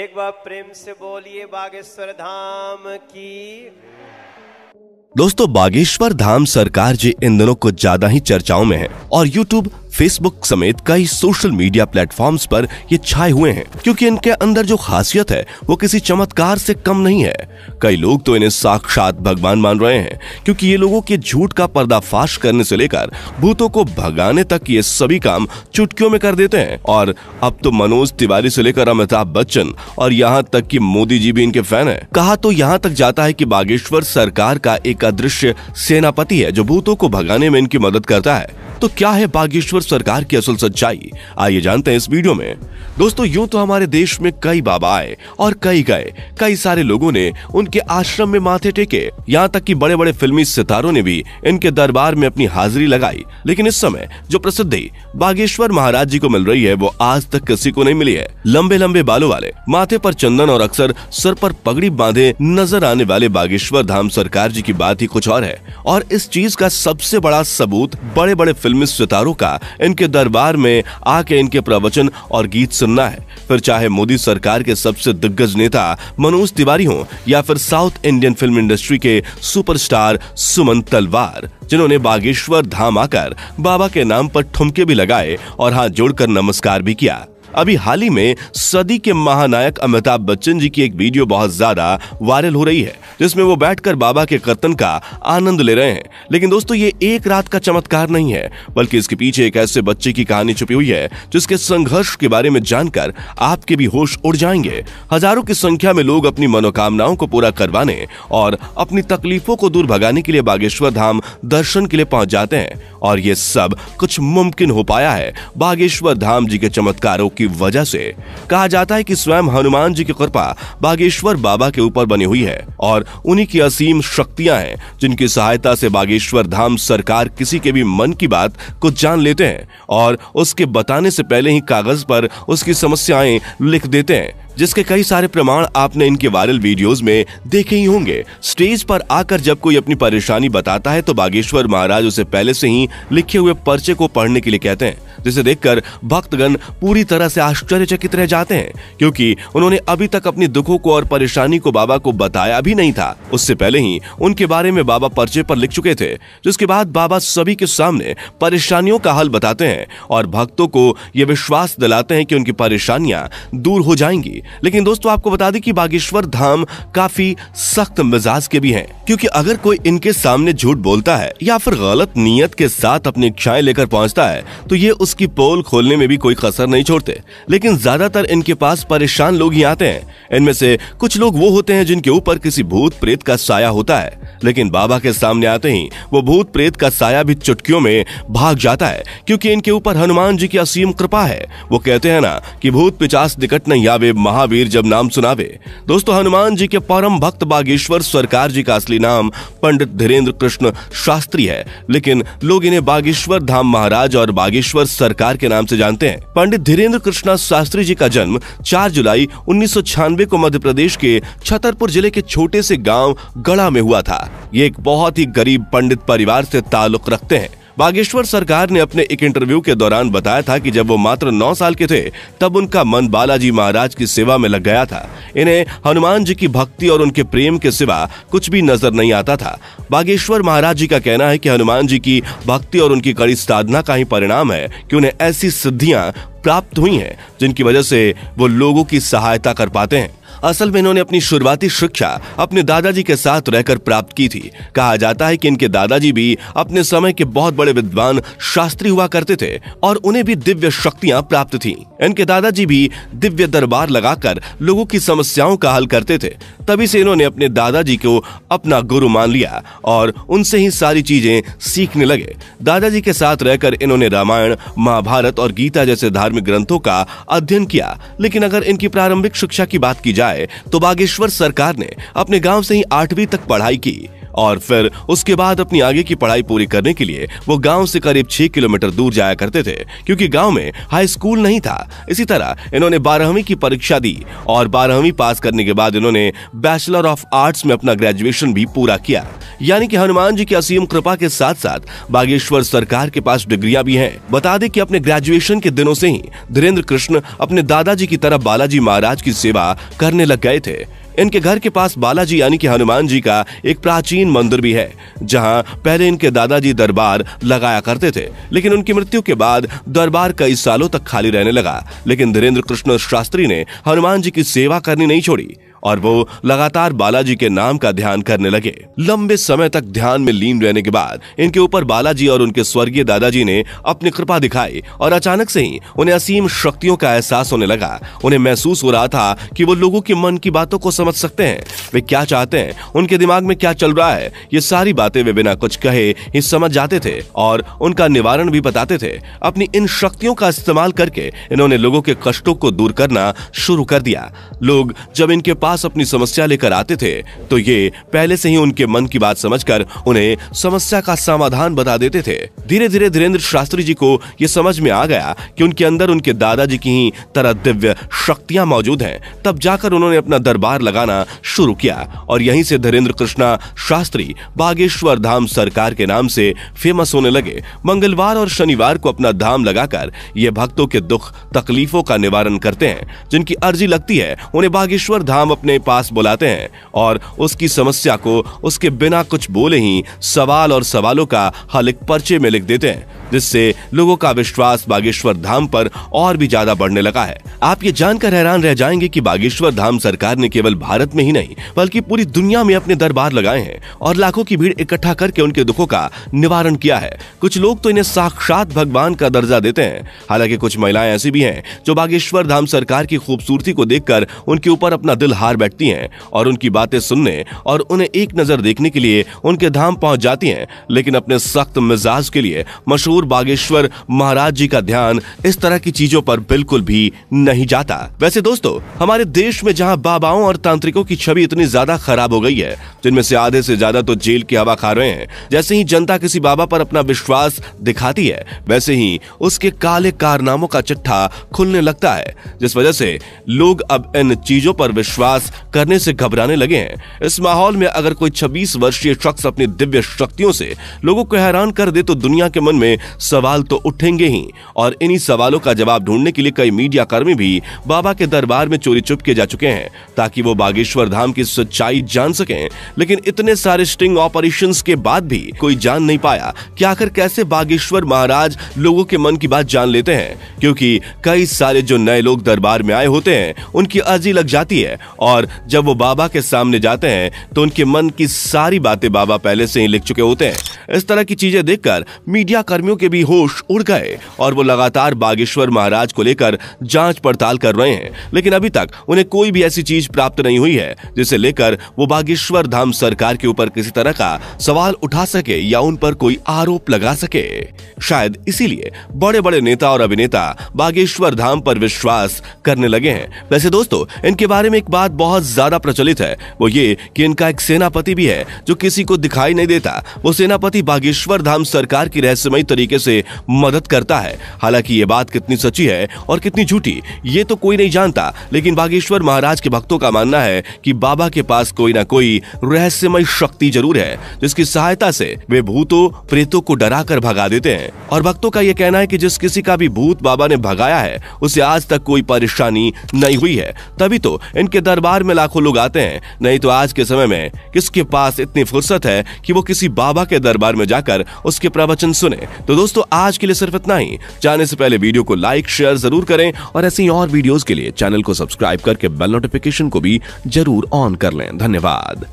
एक बार प्रेम से बोलिए बागेश्वर धाम की दोस्तों बागेश्वर धाम सरकार जी इन दिनों कुछ ज्यादा ही चर्चाओं में है और YouTube फेसबुक समेत कई सोशल मीडिया प्लेटफॉर्म्स पर ये छाए हुए हैं क्योंकि इनके अंदर जो खासियत है वो किसी चमत्कार से कम नहीं है कई लोग तो इन्हें साक्षात भगवान मान रहे हैं क्योंकि ये लोगों के झूठ का पर्दाफाश करने से लेकर भूतों को भगाने तक ये सभी काम चुटकियों में कर देते हैं और अब तो मनोज तिवारी से लेकर अमिताभ बच्चन और यहाँ तक की मोदी जी भी इनके फैन है कहा तो यहाँ तक जाता है की बागेश्वर सरकार का एक अदृश्य सेनापति है जो भूतों को भगाने में इनकी मदद करता है तो क्या है बागेश्वर और सरकार की असल सच्चाई आइए जानते हैं इस वीडियो में दोस्तों यूं तो हमारे देश में कई बाबा आए और कई गए कई सारे लोगों ने उनके आश्रम में माथे टेके यहाँ तक कि बड़े बड़े फिल्मी सितारों ने भी इनके दरबार में अपनी हाजिरी लगाई लेकिन इस समय जो प्रसिद्धि बागेश्वर महाराज जी को मिल रही है वो आज तक किसी को नहीं मिली है लंबे लंबे बालों वाले माथे पर चंदन और अक्सर सर पर पगड़ी बांधे नजर आने वाले बागेश्वर धाम सरकार जी की बात ही कुछ और है और इस चीज का सबसे बड़ा सबूत बड़े बड़े फिल्मी सितारों का इनके दरबार में आके इनके प्रवचन और गीत सुनना है फिर चाहे मोदी सरकार के सबसे दिग्गज नेता मनोज तिवारी हो या फिर साउथ इंडियन फिल्म इंडस्ट्री के सुपरस्टार सुमन तलवार जिन्होंने बागेश्वर धाम आकर बाबा के नाम पर ठुमके भी लगाए और हाथ जोड़कर नमस्कार भी किया अभी हाल ही में सदी के महानायक अमिताभ बच्चन जी की एक वीडियो बहुत ज्यादा वायरल हो रही है जिसमें वो बैठकर बाबा के कर्तन का आनंद ले रहे हैं लेकिन दोस्तों ये एक रात का चमत्कार नहीं है बल्कि इसके पीछे एक ऐसे बच्चे की कहानी छुपी हुई है जिसके संघर्ष के बारे में जानकर आपके भी होश उड़ जाएंगे हजारों की संख्या में लोग अपनी मनोकामनाओं को पूरा करवाने और अपनी तकलीफों को दूर भगाने के लिए बागेश्वर धाम दर्शन के लिए पहुंच जाते हैं और ये सब कुछ मुमकिन हो पाया है बागेश्वर धाम जी के चमत्कारों की की वजह से कहा जाता है कि स्वयं हनुमान जी की कृपा बागेश्वर बाबा के ऊपर बनी हुई है और उन्हीं की असीम शक्तियां हैं जिनकी सहायता से बागेश्वर धाम सरकार किसी के भी मन की बात को जान लेते हैं और उसके बताने से पहले ही कागज पर उसकी समस्याएं लिख देते हैं जिसके कई सारे प्रमाण आपने इनके वायरल वीडियोस में देखे ही होंगे स्टेज पर आकर जब कोई अपनी परेशानी बताता है तो बागेश्वर महाराज उसे पहले से ही लिखे हुए पर्चे को पढ़ने के लिए कहते हैं जिसे देखकर भक्तगण पूरी तरह से आश्चर्यचकित रह जाते हैं क्योंकि उन्होंने अभी तक अपने दुखों को और परेशानी को बाबा को बताया भी नहीं था उससे पहले ही उनके बारे में बाबा पर्चे पर लिख चुके थे जिसके बाद बाबा सभी के सामने परेशानियों का हल बताते हैं और भक्तों को ये विश्वास दिलाते हैं कि उनकी परेशानियां दूर हो जाएंगी थी लेकिन दोस्तों आपको बता दें कि बागेश्वर धाम काफी सख्त मिजाज के भी हैं क्योंकि अगर कोई इनके सामने झूठ बोलता है या फिर गलत नीयत के साथ अपनी इच्छाएं लेकर पहुंचता है तो ये उसकी पोल खोलने में भी कोई कसर नहीं छोड़ते लेकिन ज्यादातर इनके पास परेशान लोग ही आते हैं इनमें से कुछ लोग वो होते हैं जिनके ऊपर किसी भूत प्रेत का साया होता है लेकिन बाबा के सामने आते ही वो भूत प्रेत का साया भी चुटकियों में भाग जाता है क्योंकि इनके ऊपर हनुमान जी की असीम कृपा है वो कहते हैं ना कि भूत पिचास निकट न यावे महावीर जब नाम सुनावे दोस्तों हनुमान जी के परम भक्त बागेश्वर सरकार जी का असली नाम पंडित धीरेन्द्र कृष्ण शास्त्री है लेकिन लोग इन्हें बागेश्वर धाम महाराज और बागेश्वर सरकार के नाम से जानते हैं पंडित धीरेन्द्र कृष्णा शास्त्री जी का जन्म 4 जुलाई उन्नीस को मध्य प्रदेश के छतरपुर जिले के छोटे से गाँव गड़ा में हुआ था ये एक बहुत ही गरीब पंडित परिवार से ताल्लुक रखते हैं बागेश्वर सरकार ने अपने एक इंटरव्यू के दौरान बताया था कि जब वो मात्र नौ साल के थे तब उनका मन बालाजी महाराज की सेवा में लग गया था इन्हें हनुमान जी की भक्ति और उनके प्रेम के सिवा कुछ भी नजर नहीं आता था बागेश्वर महाराज जी का कहना है कि हनुमान जी की भक्ति और उनकी कड़ी साधना का ही परिणाम है कि उन्हें ऐसी सिद्धियां प्राप्त हुई हैं जिनकी वजह से वो लोगों की सहायता कर पाते हैं असल में इन्होंने अपनी शुरुआती शिक्षा अपने दादाजी के साथ रहकर प्राप्त की थी कहा जाता है कि इनके दादाजी भी अपने समय के बहुत बड़े विद्वान शास्त्री हुआ करते थे और उन्हें भी दिव्य शक्तियां प्राप्त थी इनके दादाजी भी दिव्य दरबार लगाकर लोगों की समस्याओं का हल करते थे तभी से इन्होंने अपने दादाजी को अपना गुरु मान लिया और उनसे ही सारी चीजें सीखने लगे दादाजी के साथ रहकर इन्होंने रामायण महाभारत और गीता जैसे धार्मिक ग्रंथों का अध्ययन किया लेकिन अगर इनकी प्रारंभिक शिक्षा की बात की जाए आए तो बागेश्वर सरकार ने अपने गांव से ही आठवीं तक पढ़ाई की और फिर उसके बाद अपनी आगे की पढ़ाई पूरी करने के लिए वो गांव से करीब छह किलोमीटर दूर जाया करते थे क्योंकि गांव में हाई स्कूल नहीं था इसी तरह इन्होंने बारहवीं की परीक्षा दी और बारहवीं पास करने के बाद इन्होंने बैचलर ऑफ आर्ट्स में अपना ग्रेजुएशन भी पूरा किया यानी कि हनुमान जी की असीम कृपा के साथ साथ बागेश्वर सरकार के पास डिग्रिया भी हैं बता दें कि अपने ग्रेजुएशन के दिनों से ही धीरेन्द्र कृष्ण अपने दादाजी की तरह बालाजी महाराज की सेवा करने लग गए थे इनके घर के पास बालाजी यानी कि हनुमान जी का एक प्राचीन मंदिर भी है जहां पहले इनके दादाजी दरबार लगाया करते थे लेकिन उनकी मृत्यु के बाद दरबार कई सालों तक खाली रहने लगा लेकिन धीरेन्द्र कृष्ण शास्त्री ने हनुमान जी की सेवा करनी नहीं छोड़ी और वो लगातार बालाजी के नाम का ध्यान करने लगे लंबे समय तक ध्यान में लीन रहने के बाद इनके ऊपर बालाजी और उनके स्वर्गीय दादाजी ने अपनी कृपा दिखाई और अचानक से ही उन्हें असीम शक्तियों का एहसास होने लगा उन्हें महसूस हो रहा था कि वो लोगों के मन की बातों को समझ सकते हैं वे क्या चाहते हैं उनके दिमाग में क्या चल रहा है ये सारी बातें वे बिना कुछ कहे ही समझ जाते थे और उनका निवारण भी बताते थे अपनी इन शक्तियों का इस्तेमाल करके इन्होंने लोगों के कष्टों को दूर करना शुरू कर दिया लोग जब इनके पास पास अपनी समस्या लेकर आते थे तो ये पहले से ही उनके मन की बात समझकर उन्हें समस्या का समाधान बता देते थे धीरे धीरे धीरेन्द्र शास्त्री जी को ये समझ में आ गया कि उनके अंदर उनके दादाजी की ही तरह दिव्य शक्तियां मौजूद हैं तब जाकर उन्होंने अपना दरबार लगाना शुरू किया और यही से धीरेन्द्र कृष्णा शास्त्री बागेश्वर धाम सरकार के नाम से फेमस होने लगे मंगलवार और शनिवार को अपना धाम लगाकर ये भक्तों के दुख तकलीफों का निवारण करते हैं जिनकी अर्जी लगती है उन्हें बागेश्वर धाम अपने पास बुलाते हैं और उसकी समस्या को उसके बिना कुछ बोले ही सवाल और सवालों का हल एक पर्चे में लिख देते हैं जिससे लोगों का विश्वास बागेश्वर धाम पर और भी ज्यादा बढ़ने लगा है आप ये जानकर हैरान रह जाएंगे कि बागेश्वर धाम सरकार ने केवल भारत में ही नहीं बल्कि पूरी दुनिया में अपने दरबार लगाए हैं और लाखों की भीड़ इकट्ठा करके उनके दुखों का निवारण किया है कुछ लोग तो इन्हें साक्षात भगवान का दर्जा देते हैं हालांकि कुछ महिलाएं ऐसी भी हैं जो बागेश्वर धाम सरकार की खूबसूरती को देखकर उनके ऊपर अपना दिल हार बाहर बैठती हैं और उनकी बातें सुनने और उन्हें एक नज़र देखने के लिए उनके धाम पहुंच जाती हैं लेकिन अपने सख्त मिजाज के लिए मशहूर बागेश्वर महाराज जी का ध्यान इस तरह की चीजों पर बिल्कुल भी नहीं जाता वैसे दोस्तों हमारे देश में जहाँ बाबाओं और तांत्रिकों की छवि इतनी ज्यादा खराब हो गई है जिनमें से आधे से ज्यादा तो जेल की हवा खा रहे हैं जैसे ही जनता किसी बाबा पर अपना विश्वास दिखाती है वैसे ही उसके काले कारनामों का चिट्ठा खुलने लगता है जिस वजह से लोग अब इन चीजों पर विश्वास प्रयास करने से घबराने लगे हैं इस माहौल में अगर कोई 26 वर्षीय शख्स अपनी दिव्य शक्तियों से लोगों को हैरान कर दे तो दुनिया के मन में सवाल तो उठेंगे ही और इन्हीं सवालों का जवाब ढूंढने के लिए कई मीडिया कर्मी भी बाबा के दरबार में चोरी चुप के जा चुके हैं ताकि वो बागेश्वर धाम की सच्चाई जान सके लेकिन इतने सारे स्टिंग ऑपरेशन के बाद भी कोई जान नहीं पाया कि आखिर कैसे बागेश्वर महाराज लोगों के मन की बात जान लेते हैं क्योंकि कई सारे जो नए लोग दरबार में आए होते हैं उनकी अर्जी लग जाती है और और जब वो बाबा के सामने जाते हैं तो उनके मन की सारी बातें बाबा पहले से ही लिख चुके होते हैं इस तरह की चीजें देखकर मीडिया कर्मियों के भी होश उड़ गए और वो लगातार बागेश्वर महाराज को लेकर जांच पड़ताल कर रहे हैं लेकिन अभी तक उन्हें कोई भी ऐसी चीज प्राप्त नहीं हुई है जिसे लेकर वो बागेश्वर धाम सरकार के ऊपर किसी तरह का सवाल उठा सके या उन पर कोई आरोप लगा सके शायद इसीलिए बड़े बड़े नेता और अभिनेता बागेश्वर धाम पर विश्वास करने लगे हैं वैसे दोस्तों इनके बारे में एक बात बहुत ज्यादा प्रचलित है वो ये कि इनका एक सेनापति भी है जो किसी को दिखाई नहीं देता वो सेनापति बागेश्वर धाम सरकार की रहस्यमय तरीके से मदद करता है हालांकि ये बात कितनी सच्ची है और कितनी झूठी ये तो कोई नहीं जानता लेकिन बागेश्वर महाराज के भक्तों का मानना है कि बाबा के पास कोई ना कोई रहस्यमय शक्ति जरूर है जिसकी सहायता से वे भूतों प्रेतों को डरा कर भगा देते हैं और भक्तों का यह कहना है कि जिस किसी का भी भूत बाबा ने भगाया है उसे आज तक कोई परेशानी नहीं हुई है तभी तो इनके दर दरबार में लाखों लोग आते हैं नहीं तो आज के समय में किसके पास इतनी फुर्सत है कि वो किसी बाबा के दरबार में जाकर उसके प्रवचन सुने तो दोस्तों आज के लिए सिर्फ इतना ही जाने से पहले वीडियो को लाइक शेयर जरूर करें और ऐसी और वीडियोज के लिए चैनल को सब्सक्राइब करके बेल नोटिफिकेशन को भी जरूर ऑन कर लें धन्यवाद